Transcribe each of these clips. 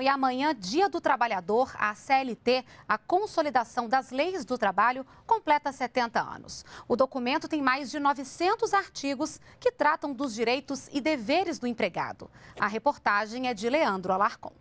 e amanhã, Dia do Trabalhador, a CLT, a Consolidação das Leis do Trabalho, completa 70 anos. O documento tem mais de 900 artigos que tratam dos direitos e deveres do empregado. A reportagem é de Leandro Alarcon.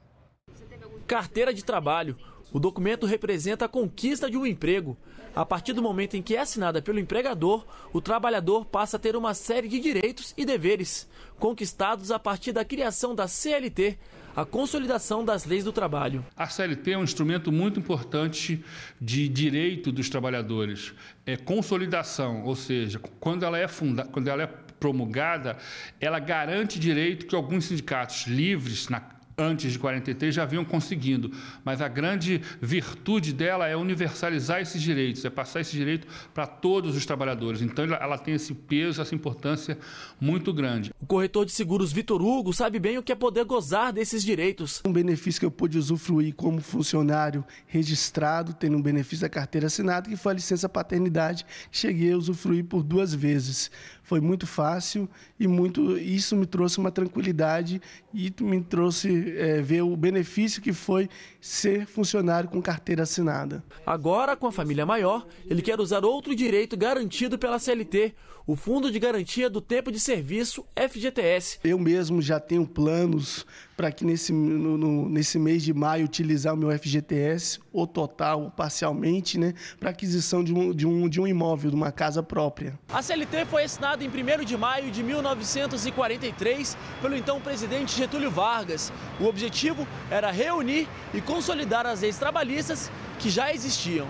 Carteira de Trabalho. O documento representa a conquista de um emprego. A partir do momento em que é assinada pelo empregador, o trabalhador passa a ter uma série de direitos e deveres, conquistados a partir da criação da CLT, a consolidação das leis do trabalho. A CLT é um instrumento muito importante de direito dos trabalhadores. É consolidação, ou seja, quando ela é funda quando ela é promulgada, ela garante direito que alguns sindicatos livres na antes de 43 já vinham conseguindo, mas a grande virtude dela é universalizar esses direitos, é passar esse direito para todos os trabalhadores. Então ela, ela, tem esse peso, essa importância muito grande. O corretor de seguros Vitor Hugo sabe bem o que é poder gozar desses direitos. Um benefício que eu pude usufruir como funcionário registrado, tendo um benefício da carteira assinada, que foi a licença paternidade, cheguei a usufruir por duas vezes. Foi muito fácil e muito isso me trouxe uma tranquilidade e me trouxe é, ver o benefício que foi ser funcionário com carteira assinada. Agora, com a família maior, ele quer usar outro direito garantido pela CLT, o Fundo de Garantia do Tempo de Serviço, FGTS. Eu mesmo já tenho planos para que nesse, no, no, nesse mês de maio utilizar o meu FGTS, ou total, ou parcialmente, né, para aquisição de um, de, um, de um imóvel, de uma casa própria. A CLT foi assinada em 1 de maio de 1943 pelo então presidente Getúlio Vargas. O objetivo era reunir e consolidar as leis trabalhistas que já existiam.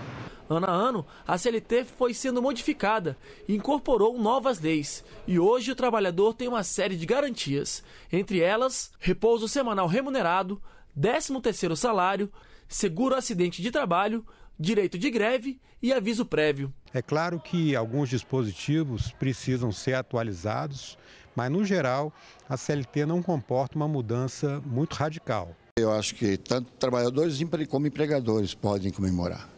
Ano a ano, a CLT foi sendo modificada e incorporou novas leis, e hoje o trabalhador tem uma série de garantias, entre elas repouso semanal remunerado, 13º salário, seguro acidente de trabalho, direito de greve e aviso prévio. É claro que alguns dispositivos precisam ser atualizados, mas no geral a CLT não comporta uma mudança muito radical. Eu acho que tanto trabalhadores como empregadores podem comemorar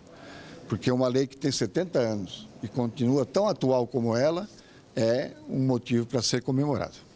porque uma lei que tem 70 anos e continua tão atual como ela é um motivo para ser comemorado.